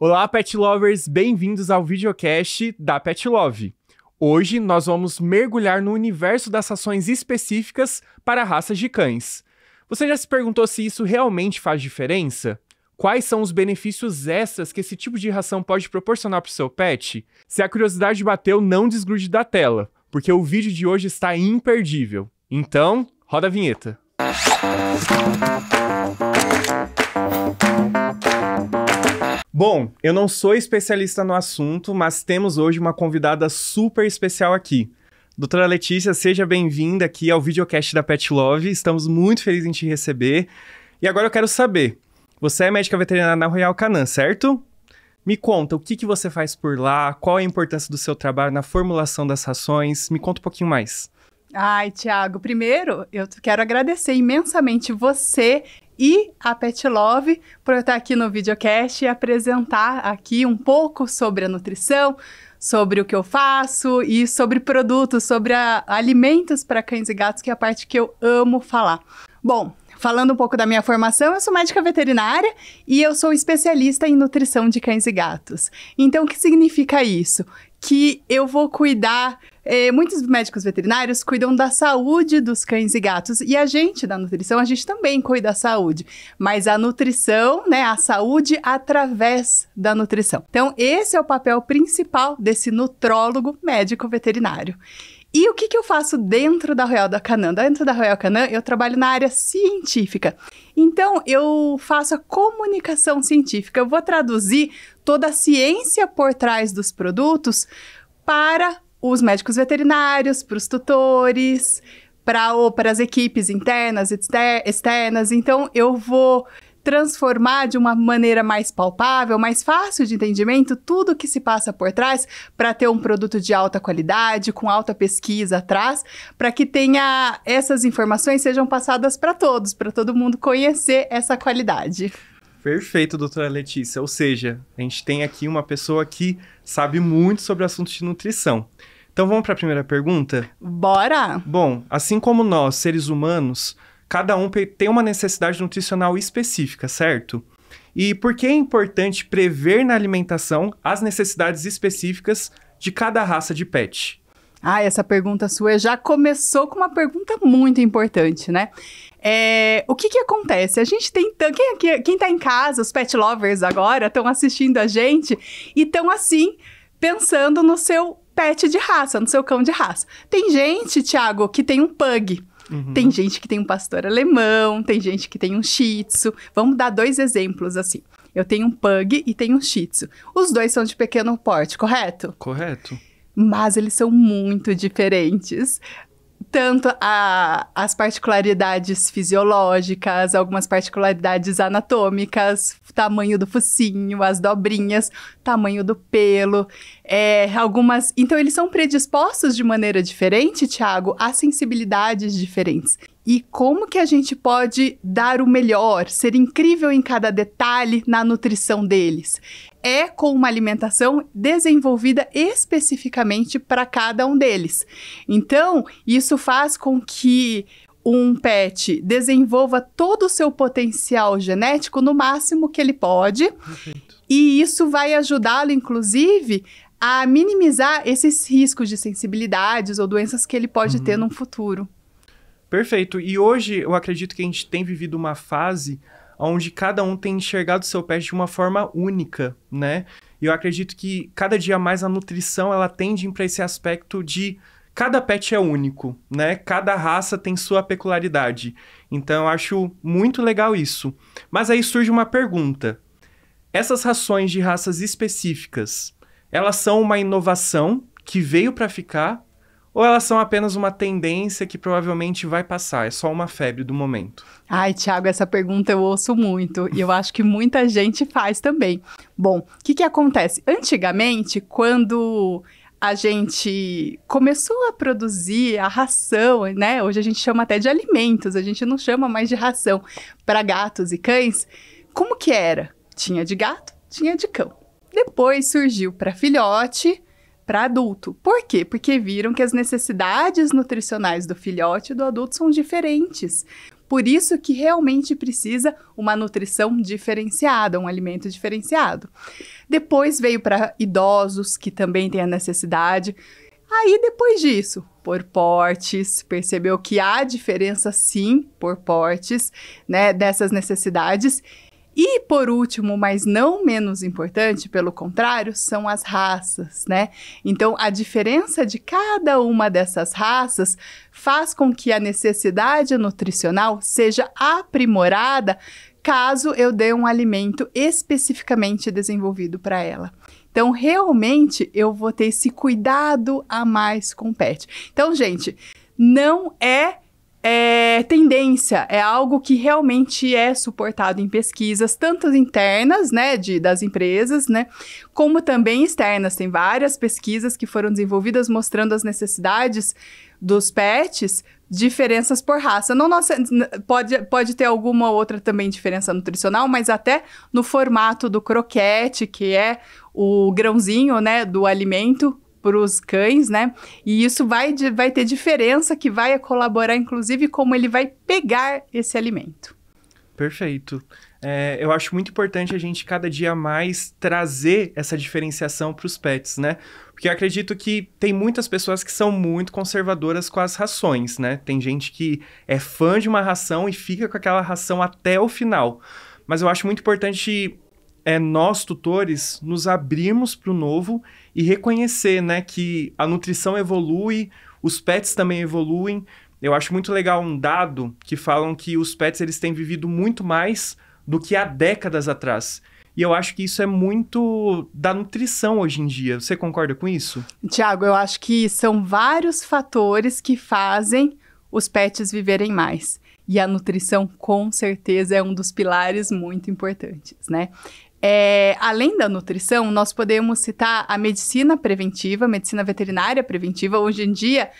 Olá, Pet Lovers! Bem-vindos ao videocast da Pet Love. Hoje nós vamos mergulhar no universo das ações específicas para raças de cães. Você já se perguntou se isso realmente faz diferença? Quais são os benefícios extras que esse tipo de ração pode proporcionar para o seu pet? Se a curiosidade bateu, não desgrude da tela, porque o vídeo de hoje está imperdível. Então, roda a vinheta. Música Bom, eu não sou especialista no assunto, mas temos hoje uma convidada super especial aqui. Doutora Letícia, seja bem-vinda aqui ao videocast da Pet Love. Estamos muito felizes em te receber. E agora eu quero saber, você é médica veterinária na Royal Canin, certo? Me conta, o que, que você faz por lá? Qual a importância do seu trabalho na formulação das rações? Me conta um pouquinho mais. Ai, Tiago, primeiro eu quero agradecer imensamente você e a Pet Love por eu estar aqui no videocast e apresentar aqui um pouco sobre a nutrição, sobre o que eu faço e sobre produtos, sobre a, alimentos para cães e gatos, que é a parte que eu amo falar. Bom, falando um pouco da minha formação, eu sou médica veterinária e eu sou especialista em nutrição de cães e gatos. Então, o que significa isso? Que eu vou cuidar é, muitos médicos veterinários cuidam da saúde dos cães e gatos. E a gente da nutrição, a gente também cuida da saúde. Mas a nutrição, né? A saúde através da nutrição. Então, esse é o papel principal desse nutrólogo médico veterinário. E o que, que eu faço dentro da Royal da Canã? Dentro da Royal Canã, eu trabalho na área científica. Então, eu faço a comunicação científica. Eu vou traduzir toda a ciência por trás dos produtos para os médicos veterinários, para os tutores, para as equipes internas, e externas. Então, eu vou transformar de uma maneira mais palpável, mais fácil de entendimento, tudo que se passa por trás para ter um produto de alta qualidade, com alta pesquisa atrás, para que tenha essas informações sejam passadas para todos, para todo mundo conhecer essa qualidade. Perfeito, doutora Letícia. Ou seja, a gente tem aqui uma pessoa que sabe muito sobre assuntos de nutrição. Então vamos para a primeira pergunta? Bora! Bom, assim como nós, seres humanos, cada um tem uma necessidade nutricional específica, certo? E por que é importante prever na alimentação as necessidades específicas de cada raça de pet? Ah, essa pergunta sua já começou com uma pergunta muito importante, né? É, o que que acontece? A gente tem tanto... Quem, quem, quem tá em casa, os pet lovers agora, estão assistindo a gente e estão, assim, pensando no seu pet de raça, no seu cão de raça. Tem gente, Thiago, que tem um pug. Uhum. Tem gente que tem um pastor alemão, tem gente que tem um shih tzu. Vamos dar dois exemplos assim. Eu tenho um pug e tenho um shih tzu. Os dois são de pequeno porte, correto? Correto. Mas eles são muito diferentes tanto a, as particularidades fisiológicas, algumas particularidades anatômicas, tamanho do focinho, as dobrinhas, tamanho do pelo, é, algumas. Então, eles são predispostos de maneira diferente, Tiago, a sensibilidades diferentes. E como que a gente pode dar o melhor, ser incrível em cada detalhe na nutrição deles? é com uma alimentação desenvolvida especificamente para cada um deles. Então, isso faz com que um pet desenvolva todo o seu potencial genético no máximo que ele pode. Perfeito. E isso vai ajudá-lo, inclusive, a minimizar esses riscos de sensibilidades ou doenças que ele pode uhum. ter no futuro. Perfeito. E hoje eu acredito que a gente tem vivido uma fase onde cada um tem enxergado seu pet de uma forma única, né? E eu acredito que cada dia mais a nutrição ela tende para esse aspecto de cada pet é único, né? Cada raça tem sua peculiaridade. Então eu acho muito legal isso. Mas aí surge uma pergunta. Essas rações de raças específicas, elas são uma inovação que veio para ficar ou elas são apenas uma tendência que provavelmente vai passar, é só uma febre do momento? Ai, Tiago, essa pergunta eu ouço muito e eu acho que muita gente faz também. Bom, o que, que acontece? Antigamente, quando a gente começou a produzir a ração, né? Hoje a gente chama até de alimentos, a gente não chama mais de ração para gatos e cães. Como que era? Tinha de gato, tinha de cão. Depois surgiu para filhote, para adulto. Por quê? Porque viram que as necessidades nutricionais do filhote e do adulto são diferentes. Por isso que realmente precisa uma nutrição diferenciada, um alimento diferenciado. Depois veio para idosos que também têm a necessidade. Aí depois disso, por portes, percebeu que há diferença sim por portes, né, dessas necessidades e por último, mas não menos importante, pelo contrário, são as raças, né? Então, a diferença de cada uma dessas raças faz com que a necessidade nutricional seja aprimorada caso eu dê um alimento especificamente desenvolvido para ela. Então, realmente, eu vou ter esse cuidado a mais com o pet. Então, gente, não é é tendência, é algo que realmente é suportado em pesquisas, tanto internas, né, de, das empresas, né, como também externas. Tem várias pesquisas que foram desenvolvidas mostrando as necessidades dos pets diferenças por raça. Não nossa, pode, pode ter alguma outra também diferença nutricional, mas até no formato do croquete, que é o grãozinho, né, do alimento, para os cães, né? E isso vai, vai ter diferença que vai colaborar, inclusive, como ele vai pegar esse alimento. Perfeito. É, eu acho muito importante a gente cada dia mais trazer essa diferenciação para os pets, né? Porque eu acredito que tem muitas pessoas que são muito conservadoras com as rações, né? Tem gente que é fã de uma ração e fica com aquela ração até o final. Mas eu acho muito importante é nós tutores nos abrirmos para o novo e reconhecer, né, que a nutrição evolui, os pets também evoluem. Eu acho muito legal um dado que falam que os pets eles têm vivido muito mais do que há décadas atrás. E eu acho que isso é muito da nutrição hoje em dia. Você concorda com isso? Tiago, eu acho que são vários fatores que fazem os pets viverem mais. E a nutrição, com certeza, é um dos pilares muito importantes, né? É, além da nutrição, nós podemos citar a medicina preventiva, medicina veterinária preventiva. Hoje em dia,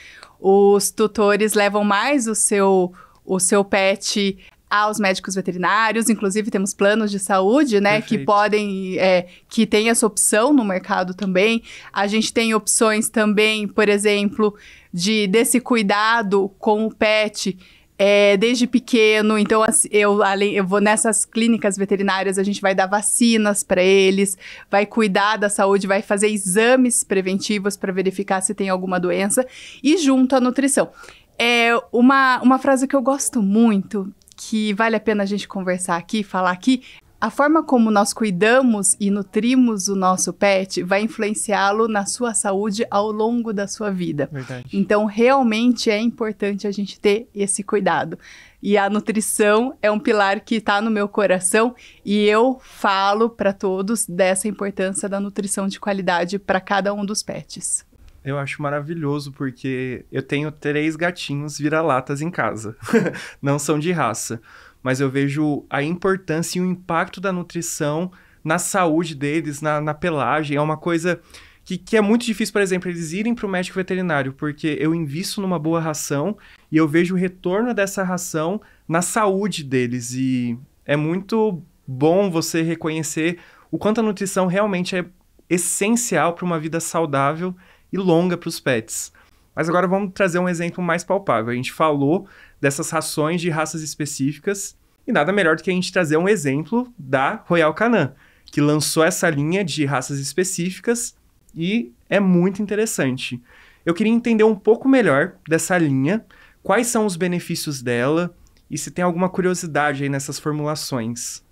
os tutores levam mais o seu, o seu pet aos médicos veterinários, inclusive temos planos de saúde, né, Perfeito. que podem, é, que tem essa opção no mercado também. A gente tem opções também, por exemplo, de desse cuidado com o pet é, desde pequeno. Então, assim, eu, além, eu vou nessas clínicas veterinárias, a gente vai dar vacinas para eles, vai cuidar da saúde, vai fazer exames preventivos para verificar se tem alguma doença e junto à nutrição. É uma, uma frase que eu gosto muito, que vale a pena a gente conversar aqui, falar aqui, a forma como nós cuidamos e nutrimos o nosso pet vai influenciá-lo na sua saúde ao longo da sua vida. Verdade. Então, realmente é importante a gente ter esse cuidado. E a nutrição é um pilar que está no meu coração e eu falo para todos dessa importância da nutrição de qualidade para cada um dos pets. Eu acho maravilhoso porque eu tenho três gatinhos vira-latas em casa. Não são de raça mas eu vejo a importância e o impacto da nutrição na saúde deles, na, na pelagem. É uma coisa que, que é muito difícil, por exemplo, eles irem para o médico veterinário, porque eu invisto numa boa ração e eu vejo o retorno dessa ração na saúde deles. E é muito bom você reconhecer o quanto a nutrição realmente é essencial para uma vida saudável e longa para os pets. Mas agora vamos trazer um exemplo mais palpável. A gente falou dessas rações de raças específicas e nada melhor do que a gente trazer um exemplo da Royal Canin, que lançou essa linha de raças específicas e é muito interessante. Eu queria entender um pouco melhor dessa linha, quais são os benefícios dela e se tem alguma curiosidade aí nessas formulações.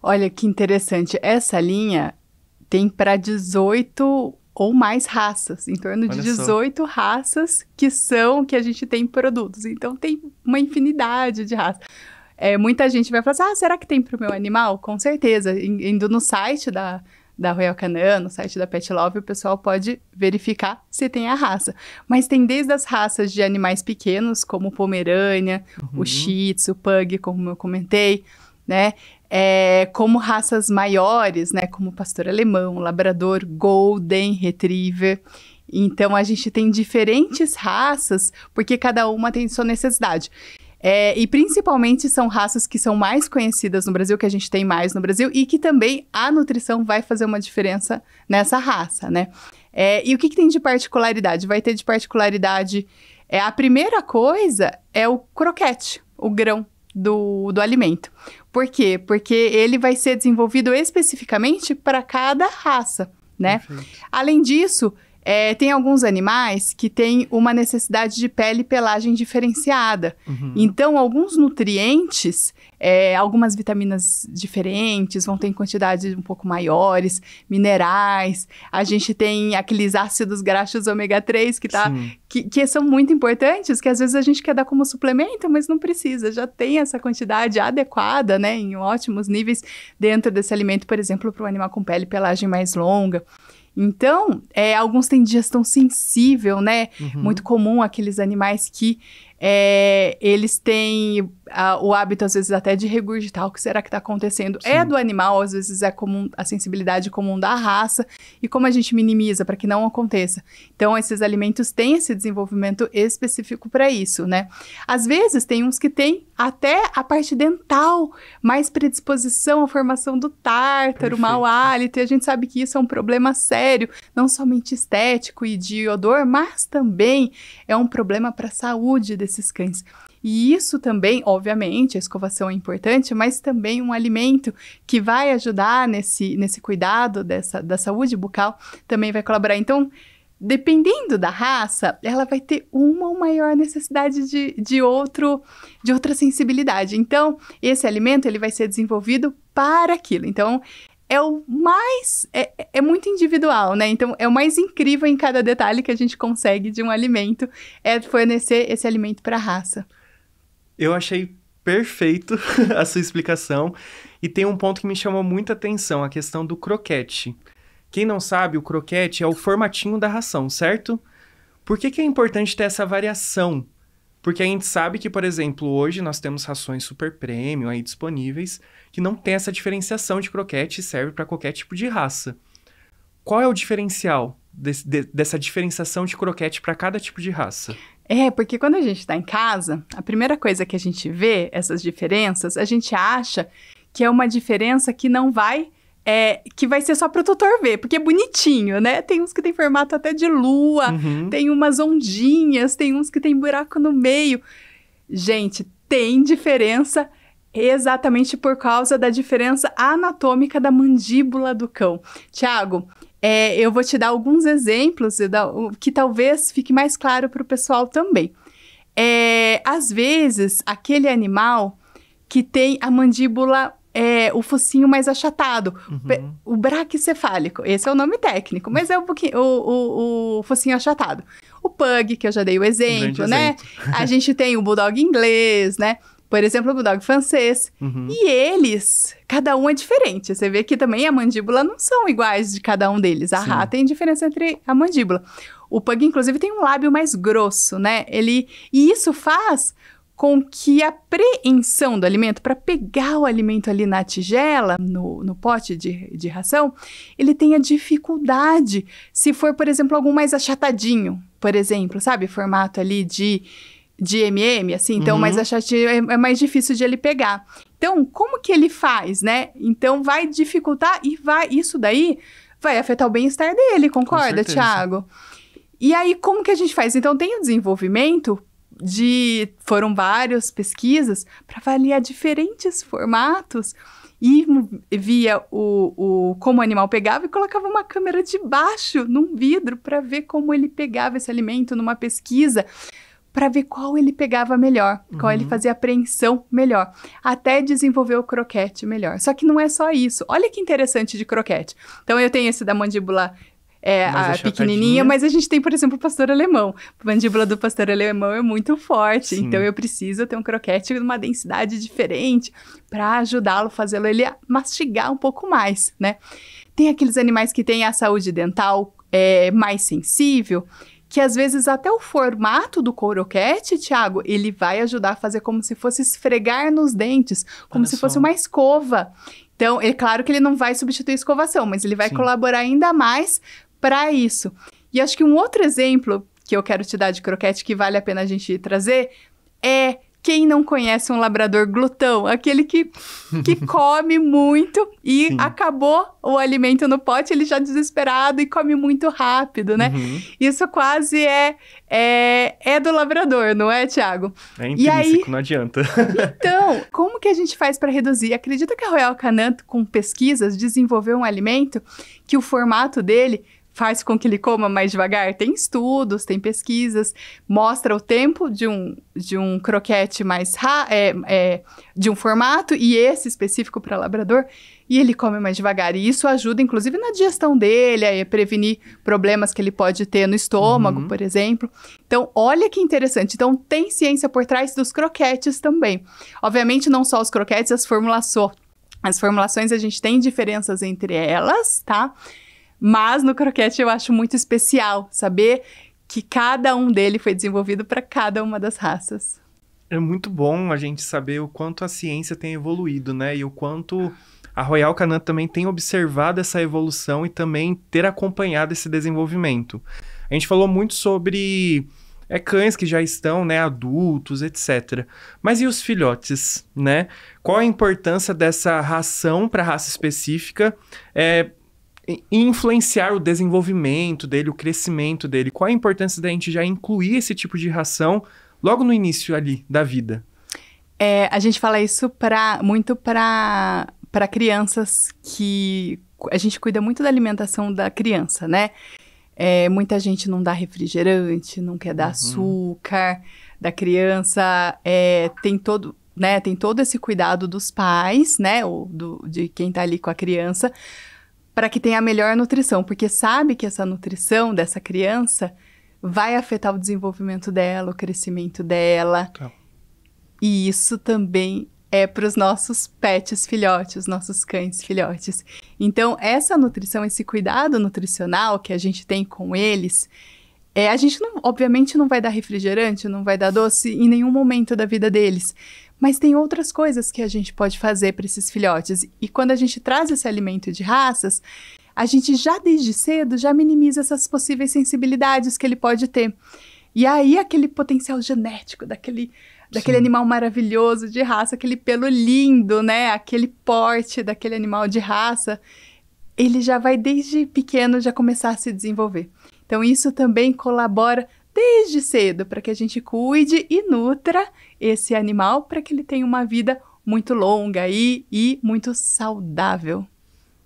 Olha que interessante, essa linha tem para 18 ou mais raças, em torno Olha de 18 só. raças que são que a gente tem produtos. Então tem uma infinidade de raças é, muita gente vai falar assim, ah, será que tem para o meu animal? Com certeza, indo no site da, da Royal Canin, no site da Pet Love, o pessoal pode verificar se tem a raça. Mas tem desde as raças de animais pequenos, como Pomerânia, uhum. o Shih Tzu, o Pug, como eu comentei, né? É, como raças maiores, né? Como pastor alemão, labrador, golden retriever. Então a gente tem diferentes raças, porque cada uma tem sua necessidade. É, e principalmente são raças que são mais conhecidas no Brasil, que a gente tem mais no Brasil, e que também a nutrição vai fazer uma diferença nessa raça, né? É, e o que, que tem de particularidade? Vai ter de particularidade. É, a primeira coisa é o croquete, o grão do, do alimento. Por quê? Porque ele vai ser desenvolvido especificamente para cada raça, né? Perfeito. Além disso, é, tem alguns animais que têm uma necessidade de pele e pelagem diferenciada. Uhum. Então, alguns nutrientes, é, algumas vitaminas diferentes vão ter em quantidades um pouco maiores, minerais. A gente tem aqueles ácidos graxos ômega 3 que, tá, que, que, são muito importantes, que às vezes a gente quer dar como suplemento, mas não precisa. Já tem essa quantidade adequada, né, em ótimos níveis dentro desse alimento, por exemplo, para um animal com pele e pelagem mais longa. Então, é, alguns têm digestão sensível, né? Uhum. Muito comum aqueles animais que é, eles têm a, o hábito, às vezes, até de regurgitar o que será que está acontecendo. É Sim. É do animal, às vezes é comum, a sensibilidade comum da raça, e como a gente minimiza para que não aconteça. Então, esses alimentos têm esse desenvolvimento específico para isso, né? Às vezes, tem uns que têm até a parte dental, mais predisposição à formação do tártaro, mau hálito, e a gente sabe que isso é um problema sério, não somente estético e de odor, mas também é um problema para a saúde desse desses cães. E isso também, obviamente, a escovação é importante, mas também um alimento que vai ajudar nesse, nesse cuidado dessa, da saúde bucal também vai colaborar. Então, dependendo da raça, ela vai ter uma ou maior necessidade de, de, outro, de outra sensibilidade. Então, esse alimento ele vai ser desenvolvido para aquilo. Então, é o mais. É, é, muito individual, né? Então, é o mais incrível em cada detalhe que a gente consegue de um alimento é fornecer esse alimento para a raça. Eu achei perfeito a sua explicação. E tem um ponto que me chamou muita atenção: a questão do croquete. Quem não sabe, o croquete é o formatinho da ração, certo? Por que, que é importante ter essa variação porque a gente sabe que, por exemplo, hoje nós temos rações super premium aí disponíveis que não tem essa diferenciação de croquete e serve para qualquer tipo de raça. Qual é o diferencial de, dessa diferenciação de croquete para cada tipo de raça? É, porque quando a gente está em casa, a primeira coisa que a gente vê, essas diferenças, a gente acha que é uma diferença que não vai é, que vai ser só pro tutor ver, porque é bonitinho, né? Tem uns que tem formato até de lua, uhum. tem umas ondinhas, tem uns que tem buraco no meio. Gente, tem diferença exatamente por causa da diferença anatômica da mandíbula do cão. Tiago, é, eu vou te dar alguns exemplos que talvez fique mais claro para o pessoal também. É, às vezes, aquele animal que tem a mandíbula é, o focinho mais achatado, uhum. o braquicefálico, esse é o nome técnico, mas é um o, o, o, focinho achatado. O pug, que eu já dei o exemplo, um né? Exemplo. A gente tem o bulldog inglês, né? Por exemplo, o bulldog francês. Uhum. E eles, cada um é diferente. Você vê que também a mandíbula não são iguais de cada um deles. A Sim. rata tem diferença entre a mandíbula. O pug, inclusive, tem um lábio mais grosso, né? Ele... E isso faz com que a preensão do alimento, para pegar o alimento ali na tigela, no, no pote de, de ração, ele tenha dificuldade. Se for, por exemplo, algum mais achatadinho, por exemplo, sabe? Formato ali de de MM, assim, então, uhum. mas é, é, mais difícil de ele pegar. Então, como que ele faz, né? Então, vai dificultar e vai, isso daí vai afetar o bem-estar dele, concorda, Tiago? E aí, como que a gente faz? Então, tem o desenvolvimento de foram várias pesquisas para avaliar diferentes formatos e via o, o, como o animal pegava e colocava uma câmera debaixo num vidro para ver como ele pegava esse alimento numa pesquisa para ver qual ele pegava melhor, qual ele uhum. fazia apreensão melhor, até desenvolver o croquete melhor. Só que não é só isso. Olha que interessante de croquete. Então eu tenho esse da mandíbula é, a é pequenininha, mas a gente tem, por exemplo, o pastor alemão. A mandíbula do pastor alemão é muito forte, Sim. então eu preciso ter um croquete de uma densidade diferente para ajudá-lo, fazê-lo ele mastigar um pouco mais, né? Tem aqueles animais que têm a saúde dental é, mais sensível, que às vezes até o formato do croquete, Thiago, ele vai ajudar a fazer como se fosse esfregar nos dentes, como Olha se só. fosse uma escova. Então, é claro que ele não vai substituir a escovação, mas ele vai Sim. colaborar ainda mais para isso. E acho que um outro exemplo que eu quero te dar de croquete que vale a pena a gente trazer é quem não conhece um labrador glutão, aquele que, que come muito e Sim. acabou o alimento no pote, ele já desesperado e come muito rápido, né? Uhum. Isso quase é, é, é do labrador, não é, Tiago? É intrínseco, aí, não adianta. então, como que a gente faz para reduzir? Acredita que a Royal Canin, com pesquisas, desenvolveu um alimento que o formato dele faz com que ele coma mais devagar? Tem estudos, tem pesquisas, mostra o tempo de um, de um croquete mais é, é, de um formato e esse específico para labrador, e ele come mais devagar. E isso ajuda, inclusive, na digestão dele, a prevenir problemas que ele pode ter no estômago, uhum. por exemplo. Então, olha que interessante. Então, tem ciência por trás dos croquetes também. Obviamente, não só os croquetes, as formulações. As formulações a gente tem diferenças entre elas, tá? Mas no croquete eu acho muito especial saber que cada um dele foi desenvolvido para cada uma das raças. É muito bom a gente saber o quanto a ciência tem evoluído, né? E o quanto a Royal Canin também tem observado essa evolução e também ter acompanhado esse desenvolvimento. A gente falou muito sobre é, cães que já estão, né, adultos, etc. Mas e os filhotes, né? Qual a importância dessa ração para raça específica? É, influenciar o desenvolvimento dele, o crescimento dele. Qual a importância da gente já incluir esse tipo de ração logo no início ali da vida? É, a gente fala isso pra, muito para crianças que a gente cuida muito da alimentação da criança, né? É, muita gente não dá refrigerante, não quer dar uhum. açúcar da criança, é, tem todo, né? Tem todo esse cuidado dos pais, né? Ou do, de quem está ali com a criança para que tenha a melhor nutrição, porque sabe que essa nutrição dessa criança vai afetar o desenvolvimento dela, o crescimento dela. Tá. E isso também é para os nossos pets filhotes, nossos cães filhotes. Então, essa nutrição, esse cuidado nutricional que a gente tem com eles, é, a gente não, obviamente não vai dar refrigerante, não vai dar doce em nenhum momento da vida deles. Mas tem outras coisas que a gente pode fazer para esses filhotes. E quando a gente traz esse alimento de raças, a gente já desde cedo já minimiza essas possíveis sensibilidades que ele pode ter. E aí aquele potencial genético daquele daquele animal maravilhoso de raça, aquele pelo lindo, né? Aquele porte daquele animal de raça, ele já vai desde pequeno já começar a se desenvolver. Então isso também colabora desde cedo para que a gente cuide e nutra esse animal para que ele tenha uma vida muito longa e, e muito saudável.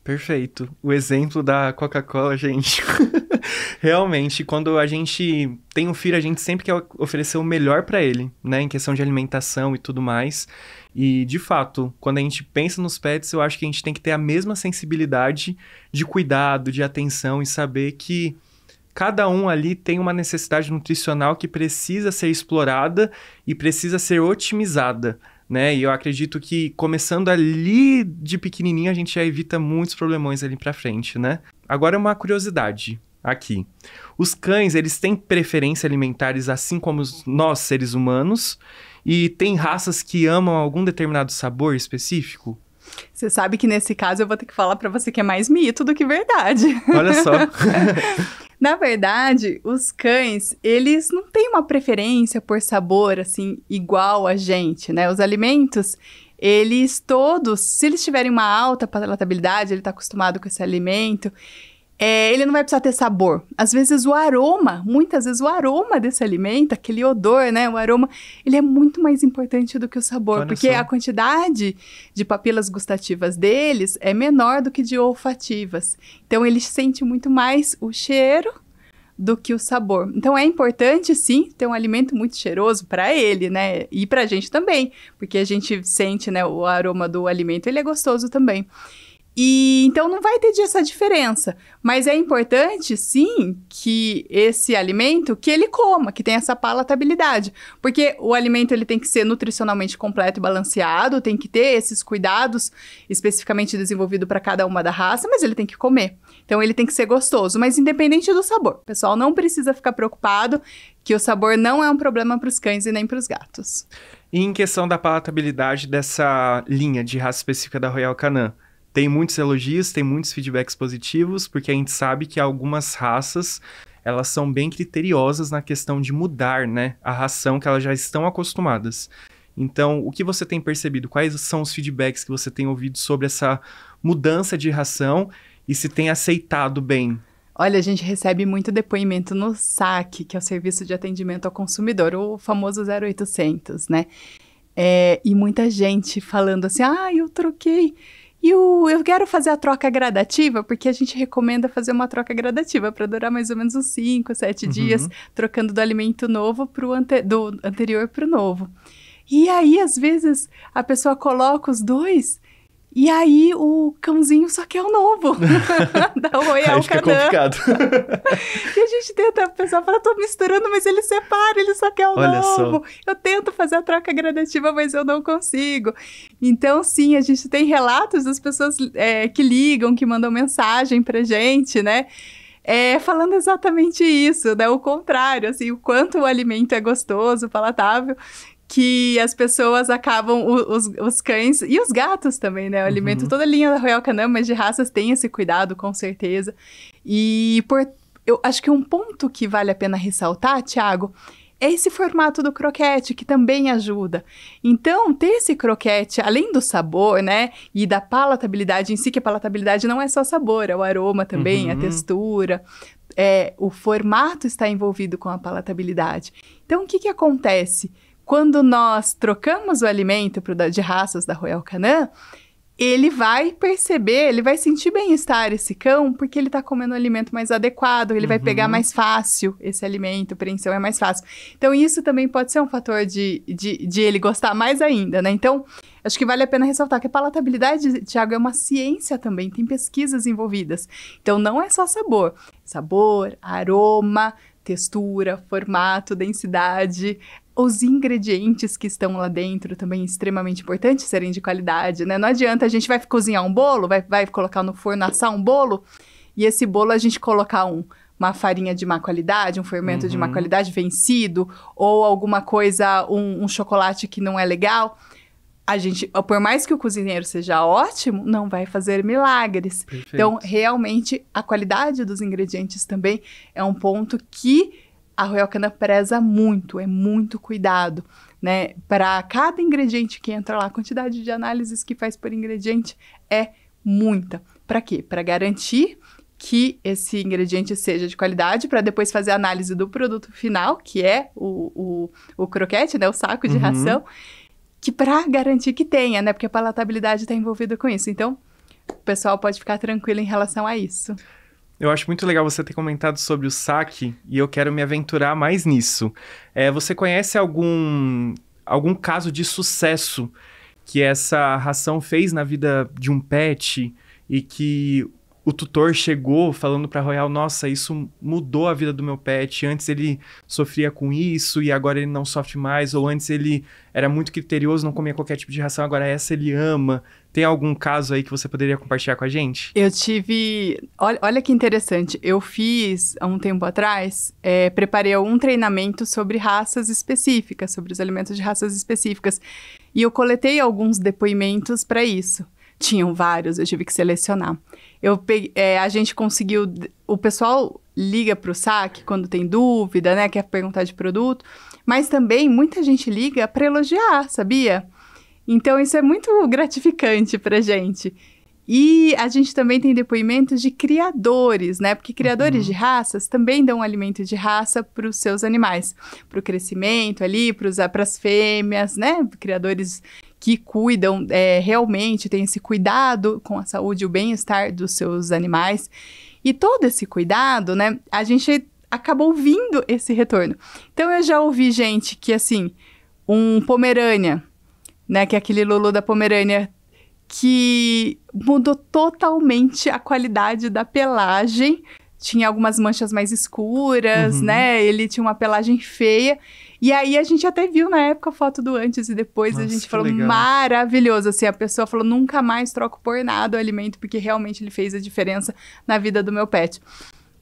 Perfeito. O exemplo da Coca-Cola, gente. Realmente, quando a gente tem um filho, a gente sempre quer oferecer o melhor para ele, né? Em questão de alimentação e tudo mais. E, de fato, quando a gente pensa nos pets, eu acho que a gente tem que ter a mesma sensibilidade de cuidado, de atenção e saber que cada um ali tem uma necessidade nutricional que precisa ser explorada e precisa ser otimizada. Né? E eu acredito que começando ali de pequenininho a gente já evita muitos problemões ali para frente, né? Agora é uma curiosidade aqui. Os cães, eles têm preferências alimentares assim como nós seres humanos? E tem raças que amam algum determinado sabor específico? Você sabe que nesse caso eu vou ter que falar para você que é mais mito do que verdade. Olha só. Na verdade, os cães, eles não têm uma preferência por sabor assim igual a gente, né? Os alimentos, eles todos, se eles tiverem uma alta palatabilidade, ele está acostumado com esse alimento, é, ele não vai precisar ter sabor. Às vezes o aroma, muitas vezes o aroma desse alimento, aquele odor, né, o aroma, ele é muito mais importante do que o sabor, Olha porque só. a quantidade de papilas gustativas deles é menor do que de olfativas. Então ele sente muito mais o cheiro do que o sabor. Então é importante sim ter um alimento muito cheiroso para ele, né? E para a gente também, porque a gente sente, né, o aroma do alimento, ele é gostoso também. E então não vai ter essa diferença, mas é importante sim que esse alimento que ele coma, que tenha essa palatabilidade, porque o alimento ele tem que ser nutricionalmente completo e balanceado, tem que ter esses cuidados especificamente desenvolvido para cada uma da raça, mas ele tem que comer. Então ele tem que ser gostoso, mas independente do sabor. pessoal não precisa ficar preocupado que o sabor não é um problema para os cães e nem para os gatos. E em questão da palatabilidade dessa linha de raça específica da Royal Canin, tem muitos elogios, tem muitos feedbacks positivos, porque a gente sabe que algumas raças elas são bem criteriosas na questão de mudar, né, a ração que elas já estão acostumadas. Então, o que você tem percebido? Quais são os feedbacks que você tem ouvido sobre essa mudança de ração e se tem aceitado bem? Olha, a gente recebe muito depoimento no SAC, que é o Serviço de Atendimento ao Consumidor, o famoso 0800, né? É, e muita gente falando assim: ah, eu troquei e o, eu quero fazer a troca gradativa, porque a gente recomenda fazer uma troca gradativa para durar mais ou menos uns 5, 7 uhum. dias, trocando do alimento novo pro ante, do anterior para o novo. E aí, às vezes, a pessoa coloca os dois e aí o cãozinho só quer é o novo. Dá oi ao fica Cadam. complicado. e a gente tenta pensar, fala, tô misturando, mas ele separa, ele só quer é o Olha novo. Só. Eu tento fazer a troca gradativa, mas eu não consigo. Então, sim, a gente tem relatos das pessoas é, que ligam, que mandam mensagem pra gente, né? É, falando exatamente isso, né? O contrário, assim, o quanto o alimento é gostoso, palatável, que as pessoas acabam, os, os cães e os gatos também, né? O uhum. alimento, toda a linha da Royal Canin, mas de raças tem esse cuidado, com certeza. E por, eu acho que um ponto que vale a pena ressaltar, Tiago, é esse formato do croquete que também ajuda. Então, ter esse croquete, além do sabor, né, e da palatabilidade em si, que a palatabilidade não é só sabor, é o aroma também, uhum. a textura, é, o formato está envolvido com a palatabilidade. Então, o que, que acontece? Quando nós trocamos o alimento pro da, de raças da Royal Canin, ele vai perceber, ele vai sentir bem-estar esse cão, porque ele está comendo um alimento mais adequado, ele uhum. vai pegar uhum. mais fácil esse alimento, a preenção é mais fácil. Então, isso também pode ser um fator de, de, de ele gostar mais ainda, né? Então, acho que vale a pena ressaltar que a palatabilidade, Tiago, é uma ciência também, tem pesquisas envolvidas. Então, não é só sabor. Sabor, aroma, textura, formato, densidade, os ingredientes que estão lá dentro também extremamente importante serem de qualidade, né? Não adianta a gente vai cozinhar um bolo, vai, vai colocar no forno, assar um bolo, e esse bolo a gente colocar um uma farinha de má qualidade, um fermento uhum. de má uhum. qualidade vencido, ou alguma coisa, um, um, chocolate que não é legal. A gente, por mais que o cozinheiro seja ótimo, não vai fazer milagres. Perfeito. Então, realmente, a qualidade dos ingredientes também é um ponto que a Royal Canin preza muito, é muito cuidado, né? Para cada ingrediente que entra lá, a quantidade de análises que faz por ingrediente é muita. Para quê? Para garantir que esse ingrediente seja de qualidade, para depois fazer a análise do produto final, que é o, o, o croquete, né? O saco de uhum. ração, que para garantir que tenha, né? Porque a palatabilidade está envolvida com isso. Então, o pessoal pode ficar tranquilo em relação a isso. Eu acho muito legal você ter comentado sobre o saque e eu quero me aventurar mais nisso. É, você conhece algum, algum caso de sucesso que essa ração fez na vida de um pet e que o tutor chegou falando para Royal, nossa, isso mudou a vida do meu pet. Antes ele sofria com isso e agora ele não sofre mais, ou antes ele era muito criterioso, não comia qualquer tipo de ração, agora essa ele ama. Tem algum caso aí que você poderia compartilhar com a gente? Eu tive. Olha, olha que interessante. Eu fiz, há um tempo atrás, é, preparei um treinamento sobre raças específicas, sobre os alimentos de raças específicas. E eu coletei alguns depoimentos para isso. Tinham vários, eu tive que selecionar. Eu peguei, é, a gente conseguiu. O pessoal liga para o SAC quando tem dúvida, né? Quer perguntar de produto. Mas também muita gente liga para elogiar, sabia? Então isso é muito gratificante a gente. E a gente também tem depoimentos de criadores, né? Porque criadores uhum. de raças também dão alimento de raça para os seus animais, para o crescimento ali, para ah, as fêmeas, né? Criadores que cuidam é, realmente, têm esse cuidado com a saúde e o bem-estar dos seus animais. E todo esse cuidado, né? A gente acabou vindo esse retorno. Então eu já ouvi gente que, assim, um Pomerânia né? Que é aquele Lulu da Pomerânia que mudou totalmente a qualidade da pelagem. Tinha algumas manchas mais escuras, uhum. né? Ele tinha uma pelagem feia. E aí a gente até viu na época a foto do antes e depois. Nossa, a gente falou legal. maravilhoso. Assim, a pessoa falou: nunca mais troco por nada o alimento, porque realmente ele fez a diferença na vida do meu pet.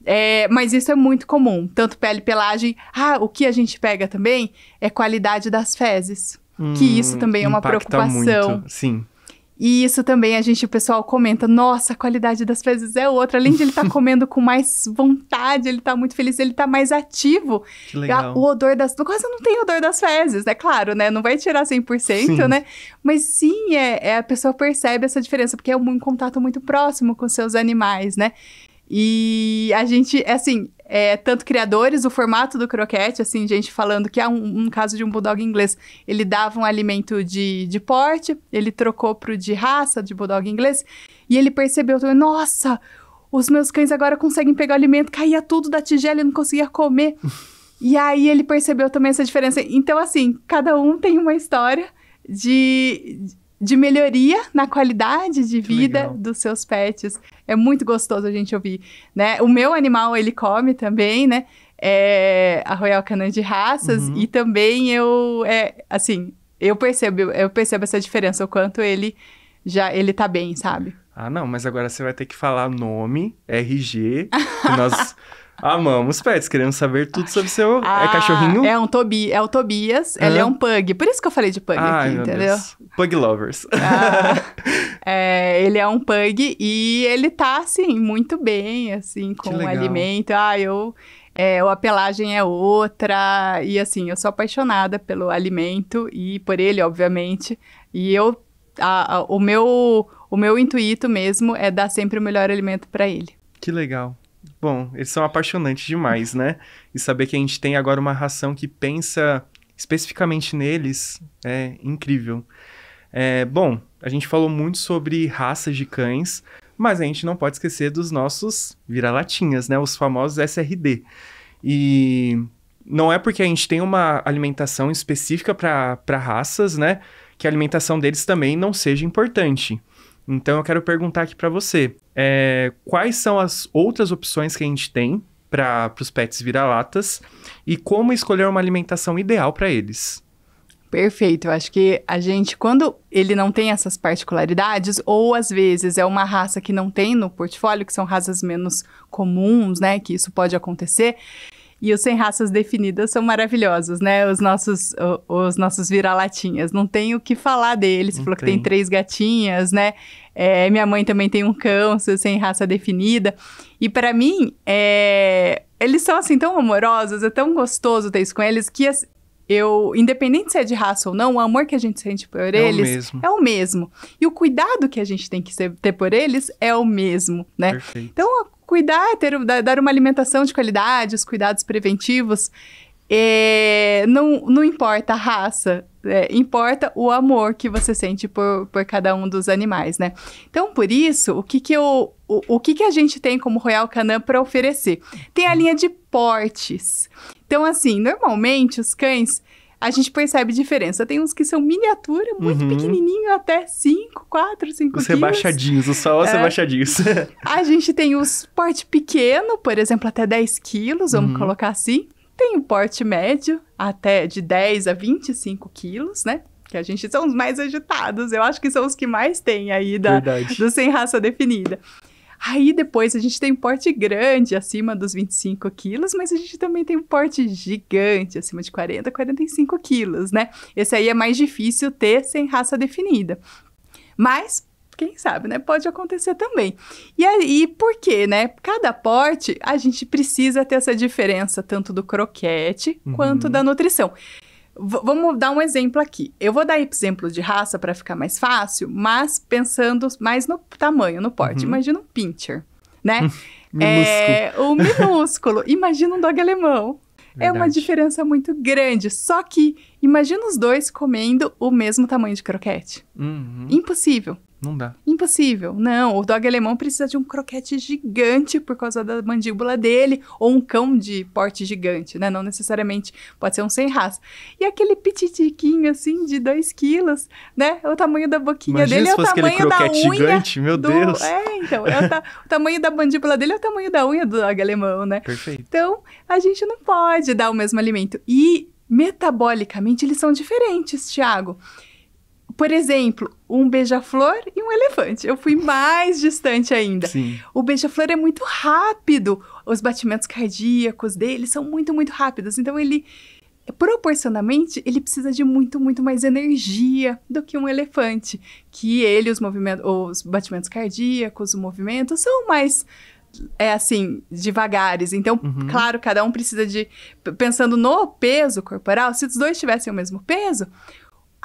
É, mas isso é muito comum, tanto pele pelagem. Ah, o que a gente pega também é qualidade das fezes. Hum, que isso também é uma preocupação. Muito, sim. E isso também a gente, o pessoal comenta, nossa, a qualidade das fezes é outra. Além de ele estar tá comendo com mais vontade, ele está muito feliz, ele está mais ativo. Que legal. O odor das. Quase não tem odor das fezes, é né? claro, né? Não vai tirar 100%, sim. né? Mas sim, é, é, a pessoa percebe essa diferença, porque é um, um contato muito próximo com seus animais, né? E a gente, é assim, é, tanto criadores, o formato do croquete, assim, gente falando que há é um, um, caso de um bulldog inglês, ele dava um alimento de, de porte, ele trocou pro de raça, de bulldog inglês, e ele percebeu, nossa, os meus cães agora conseguem pegar o alimento, caía tudo da tigela e não conseguia comer. e aí ele percebeu também essa diferença. Então, assim, cada um tem uma história de de melhoria na qualidade de vida Legal. dos seus pets. É muito gostoso a gente ouvir, né? O meu animal, ele come também, né? É a Royal Canin de raças uhum. e também eu, é, assim, eu percebo, eu percebo essa diferença, o quanto ele já, ele tá bem, sabe? Ah, não, mas agora você vai ter que falar nome, RG, que nós... Amamos pets, queremos saber tudo sobre seu é ah, é cachorrinho. É um Tobi, é o Tobias, ah. ele é um pug. Por isso que eu falei de pug aqui, entendeu? Deus. Pug lovers. Ah, é, ele é um pug e ele tá assim muito bem, assim, com o alimento. Ah, eu é, a pelagem é outra e assim, eu sou apaixonada pelo alimento e por ele, obviamente. E eu a, a, o meu o meu intuito mesmo é dar sempre o melhor alimento para ele. Que legal. Bom, eles são apaixonantes demais, né? E saber que a gente tem agora uma ração que pensa especificamente neles é incrível. É, bom, a gente falou muito sobre raças de cães, mas a gente não pode esquecer dos nossos vira-latinhas, né? Os famosos SRD. E não é porque a gente tem uma alimentação específica para raças, né? Que a alimentação deles também não seja importante. Então eu quero perguntar aqui para você, é, quais são as outras opções que a gente tem para os pets vira-latas e como escolher uma alimentação ideal para eles? Perfeito. Eu acho que a gente, quando ele não tem essas particularidades, ou às vezes é uma raça que não tem no portfólio, que são raças menos comuns, né? Que isso pode acontecer e os sem raças definidas são maravilhosos, né? Os nossos, os, nossos vira-latinhas. Não tem o que falar deles. Não falou tem. que tem três gatinhas, né? É, minha mãe também tem um cão é sem raça definida. E para mim, é, eles são assim tão amorosos, é tão gostoso ter isso com eles que eu, independente se é de raça ou não, o amor que a gente sente por é eles é o mesmo. é o mesmo. E o cuidado que a gente tem que ter por eles é o mesmo, né? Perfeito. Então, cuidar, ter, dar uma alimentação de qualidade, os cuidados preventivos. É, não, não importa a raça, é, importa o amor que você sente por, por cada um dos animais, né? Então, por isso, o que que eu, o, o que que a gente tem como Royal Canin para oferecer? Tem a linha de portes. Então, assim, normalmente os cães a gente percebe diferença. Tem uns que são miniatura, muito uhum. pequenininho, até 5, 4, 5 Os rebaixadinhos, os só os é. rebaixadinhos. a gente tem os porte pequeno, por exemplo, até 10 quilos, vamos uhum. colocar assim. Tem o porte médio, até de 10 a 25 quilos, né? Que a gente são os mais agitados, eu acho que são os que mais tem aí da, Verdade. do sem raça definida. Aí depois a gente tem um porte grande, acima dos 25 quilos, mas a gente também tem um porte gigante, acima de 40, 45 quilos, né? Esse aí é mais difícil ter sem raça definida. Mas, quem sabe, né? Pode acontecer também. E aí, por quê, né? Cada porte, a gente precisa ter essa diferença tanto do croquete uhum. quanto da nutrição. V vamos dar um exemplo aqui. Eu vou dar exemplo de raça para ficar mais fácil, mas pensando mais no tamanho, no porte. Uhum. Imagina um pincher, né? é, o minúsculo. Imagina um dog alemão. Verdade. É uma diferença muito grande. Só que imagina os dois comendo o mesmo tamanho de croquete. Uhum. Impossível. Não dá. Impossível. Não, o dog alemão precisa de um croquete gigante por causa da mandíbula dele, ou um cão de porte gigante, né? Não necessariamente pode ser um sem raça. E aquele pititiquinho, assim, de 2 quilos, né? É o tamanho da boquinha Imagina dele é o tamanho da unha. gigante, meu do... Deus. É, então. É o, ta... o, tamanho da mandíbula dele é o tamanho da unha do dog alemão, né? Perfeito. Então, a gente não pode dar o mesmo alimento. E metabolicamente eles são diferentes, Thiago por exemplo, um beija-flor e um elefante. Eu fui mais distante ainda. Sim. O beija-flor é muito rápido. Os batimentos cardíacos dele são muito, muito rápidos. Então, ele, proporcionalmente, ele precisa de muito, muito mais energia do que um elefante. Que ele, os movimentos, os batimentos cardíacos, o movimento, são mais é assim, devagares. Então, uhum. claro, cada um precisa de. Pensando no peso corporal, se os dois tivessem o mesmo peso,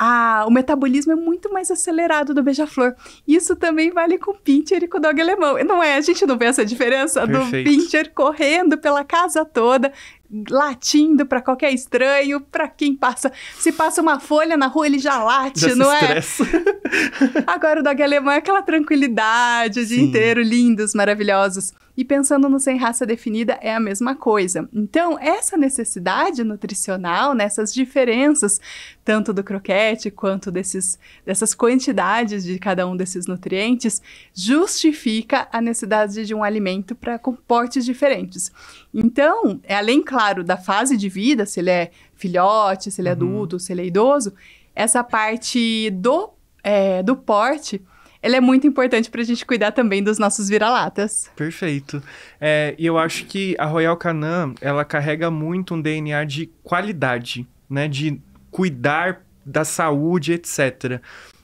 ah, o metabolismo é muito mais acelerado do beija-flor. Isso também vale com o pincher e com o dog alemão. Não é? A gente não vê essa diferença Perfeito. do pincher correndo pela casa toda, latindo para qualquer estranho, para quem passa. Se passa uma folha na rua, ele já late, já não é? Agora o dog alemão é aquela tranquilidade o Sim. dia inteiro, lindos, maravilhosos. E pensando no sem raça definida, é a mesma coisa. Então, essa necessidade nutricional, nessas né, diferenças, tanto do croquete quanto desses, dessas quantidades de cada um desses nutrientes, justifica a necessidade de um alimento para comportes diferentes. Então, é, além, claro, da fase de vida, se ele é filhote, se ele é uhum. adulto, se ele é idoso, essa parte do, é, do porte ele é muito importante para a gente cuidar também dos nossos vira-latas. Perfeito. É, e é, eu acho que a Royal Canin, ela carrega muito um DNA de qualidade, né? De cuidar da saúde, etc.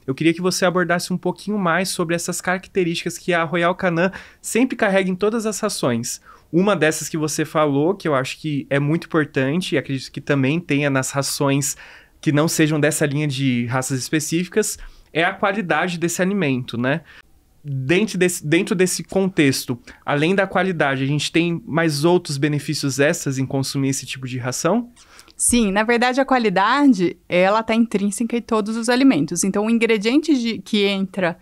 Eu queria que você abordasse um pouquinho mais sobre essas características que a Royal Canin sempre carrega em todas as rações. Uma dessas que você falou, que eu acho que é muito importante, e acredito que também tenha nas rações que não sejam dessa linha de raças específicas, é a qualidade desse alimento, né? Dentro desse, dentro desse contexto, além da qualidade, a gente tem mais outros benefícios extras em consumir esse tipo de ração? Sim, na verdade a qualidade ela está intrínseca em todos os alimentos. Então o ingrediente de, que entra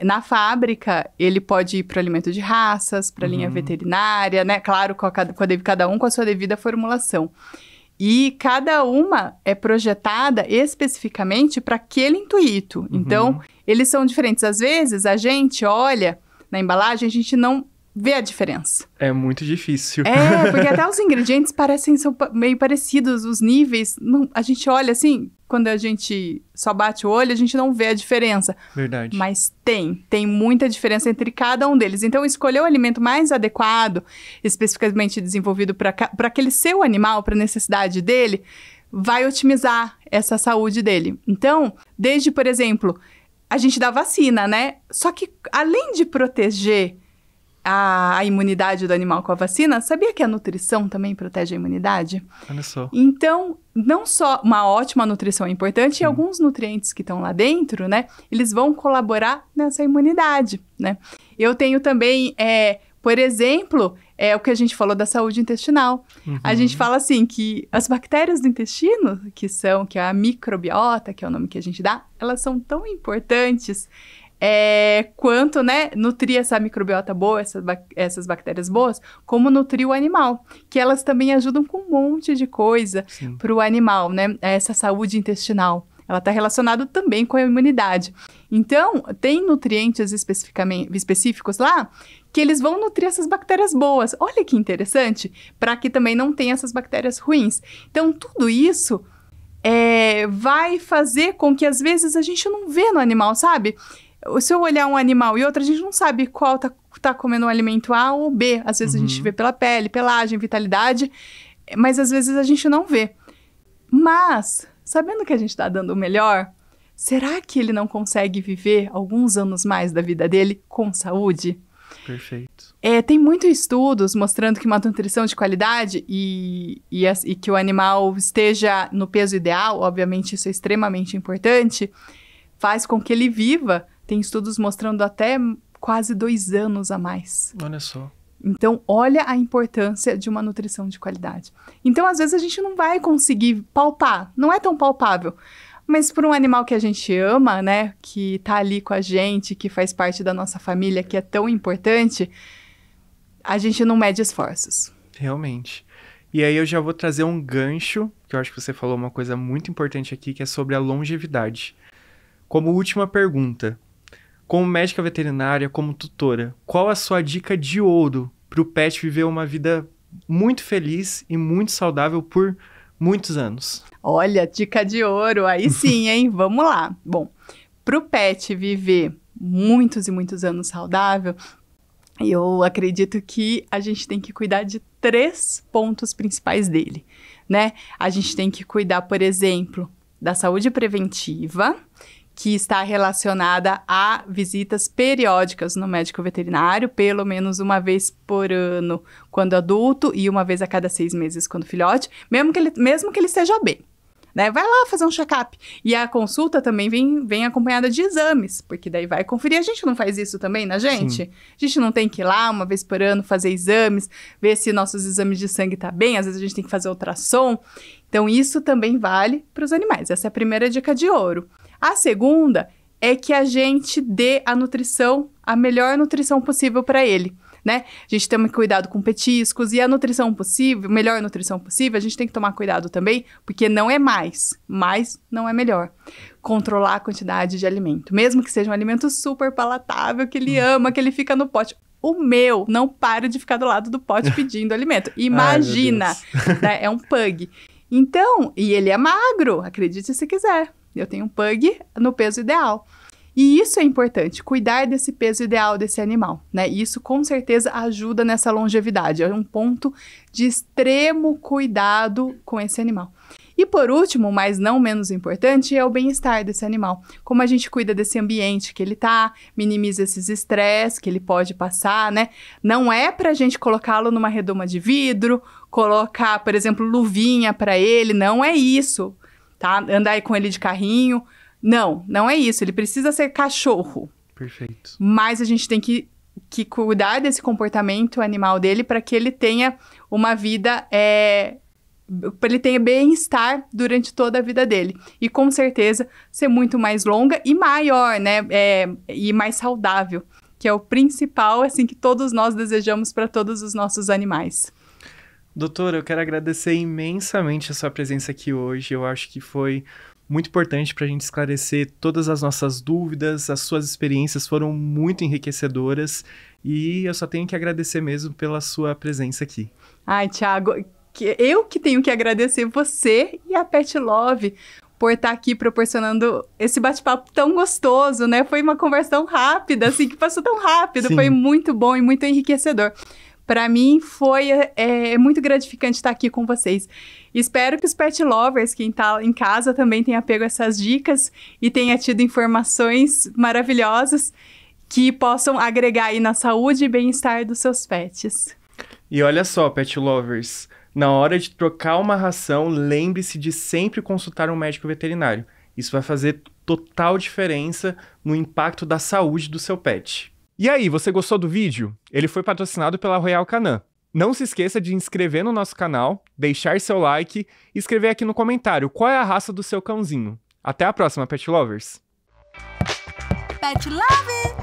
na fábrica, ele pode ir para o alimento de raças, para a uhum. linha veterinária, né? Claro, com a, cada, cada um com a sua devida formulação. E cada uma é projetada especificamente para aquele intuito. Uhum. Então, eles são diferentes. Às vezes, a gente olha na embalagem, a gente não ver a diferença. É muito difícil. É, porque até os ingredientes parecem são meio parecidos, os níveis. Não, a gente olha assim, quando a gente só bate o olho, a gente não vê a diferença. Verdade. Mas tem, tem muita diferença entre cada um deles. Então, escolher o alimento mais adequado, especificamente desenvolvido para aquele seu animal, para a necessidade dele, vai otimizar essa saúde dele. Então, desde, por exemplo, a gente dá vacina, né? Só que além de proteger a, a, imunidade do animal com a vacina, sabia que a nutrição também protege a imunidade? Olha só. Então, não só uma ótima nutrição é importante, e uhum. alguns nutrientes que estão lá dentro, né? Eles vão colaborar nessa imunidade, né? Eu tenho também, é, por exemplo, é o que a gente falou da saúde intestinal. Uhum. A gente fala assim que as bactérias do intestino, que são, que é a microbiota, que é o nome que a gente dá, elas são tão importantes é, quanto, né, nutrir essa microbiota boa, essa, essas bactérias boas, como nutrir o animal, que elas também ajudam com um monte de coisa para o animal, né, essa saúde intestinal. Ela está relacionada também com a imunidade. Então, tem nutrientes especificamente, específicos lá que eles vão nutrir essas bactérias boas. Olha que interessante, para que também não tenha essas bactérias ruins. Então, tudo isso é, vai fazer com que às vezes a gente não vê no animal, sabe? se eu olhar um animal e outro, a gente não sabe qual tá, tá comendo um alimento A ou B. Às vezes uhum. a gente uhum. vê pela pele, pelagem, vitalidade, mas às vezes a gente não vê. Mas, sabendo que a gente está dando o melhor, será que ele não consegue viver alguns anos mais da vida dele com saúde? Perfeito. É, tem muitos estudos mostrando que uma nutrição de qualidade e, e, e que o animal esteja no peso ideal, obviamente isso é extremamente importante, faz com que ele viva tem estudos mostrando até quase dois anos a mais. Olha só. Então, olha a importância de uma nutrição de qualidade. Então, às vezes, a gente não vai conseguir palpar, não é tão palpável. Mas por um animal que a gente ama, né? Que tá ali com a gente, que faz parte da nossa família, que é tão importante, a gente não mede esforços. Realmente. E aí eu já vou trazer um gancho, que eu acho que você falou uma coisa muito importante aqui, que é sobre a longevidade. Como última pergunta, como médica veterinária, como tutora, qual a sua dica de ouro para o pet viver uma vida muito feliz e muito saudável por muitos anos? Olha, dica de ouro, aí sim, hein? Vamos lá. Bom, para o pet viver muitos e muitos anos saudável, eu acredito que a gente tem que cuidar de três pontos principais dele, né? A gente tem que cuidar, por exemplo, da saúde preventiva, que está relacionada a visitas periódicas no médico veterinário, pelo menos uma vez por ano quando adulto e uma vez a cada seis meses quando filhote, mesmo que ele, mesmo que ele esteja bem. Né? Vai lá fazer um check-up. E a consulta também vem, vem acompanhada de exames, porque daí vai conferir. A gente não faz isso também na né, gente? Sim. A gente não tem que ir lá uma vez por ano fazer exames, ver se nossos exames de sangue tá bem, às vezes a gente tem que fazer ultrassom. Então, isso também vale para os animais. Essa é a primeira dica de ouro. A segunda é que a gente dê a nutrição, a melhor nutrição possível para ele. Né? A gente tem cuidado com petiscos e a nutrição possível, melhor nutrição possível, a gente tem que tomar cuidado também, porque não é mais, mais não é melhor. Controlar a quantidade de alimento, mesmo que seja um alimento super palatável, que ele hum. ama, que ele fica no pote. O meu não para de ficar do lado do pote pedindo alimento. Imagina, Ai, né? É um pug. Então, e ele é magro, acredite se quiser. Eu tenho um pug no peso ideal. E isso é importante, cuidar desse peso ideal desse animal, né? isso com certeza ajuda nessa longevidade. É um ponto de extremo cuidado com esse animal. E por último, mas não menos importante, é o bem-estar desse animal. Como a gente cuida desse ambiente que ele tá, minimiza esses estresses que ele pode passar, né? Não é pra gente colocá-lo numa redoma de vidro, colocar, por exemplo, luvinha para ele, não é isso tá? Andar com ele de carrinho. Não, não é isso. Ele precisa ser cachorro. Perfeito. Mas a gente tem que, que cuidar desse comportamento animal dele para que ele tenha uma vida. É, para ele tenha bem-estar durante toda a vida dele. E com certeza ser muito mais longa e maior, né? É, e mais saudável. Que é o principal, assim, que todos nós desejamos para todos os nossos animais. Doutor, eu quero agradecer imensamente a sua presença aqui hoje. Eu acho que foi muito importante para a gente esclarecer todas as nossas dúvidas. As suas experiências foram muito enriquecedoras e eu só tenho que agradecer mesmo pela sua presença aqui. Ai, Thiago, eu que tenho que agradecer você e a Pet Love por estar tá aqui proporcionando esse bate-papo tão gostoso, né? Foi uma conversa tão rápida, assim, que passou tão rápido, Sim. foi muito bom e muito enriquecedor. Para mim foi é, é, muito gratificante estar aqui com vocês. Espero que os pet lovers, quem está em casa, também tenha pego essas dicas e tenha tido informações maravilhosas que possam agregar aí na saúde e bem-estar dos seus pets. E olha só, pet lovers, na hora de trocar uma ração, lembre-se de sempre consultar um médico veterinário. Isso vai fazer total diferença no impacto da saúde do seu pet. E aí, você gostou do vídeo? Ele foi patrocinado pela Royal Canin. Não se esqueça de inscrever no nosso canal, deixar seu like e escrever aqui no comentário qual é a raça do seu cãozinho. Até a próxima, Pet Lovers! Pet Lovers!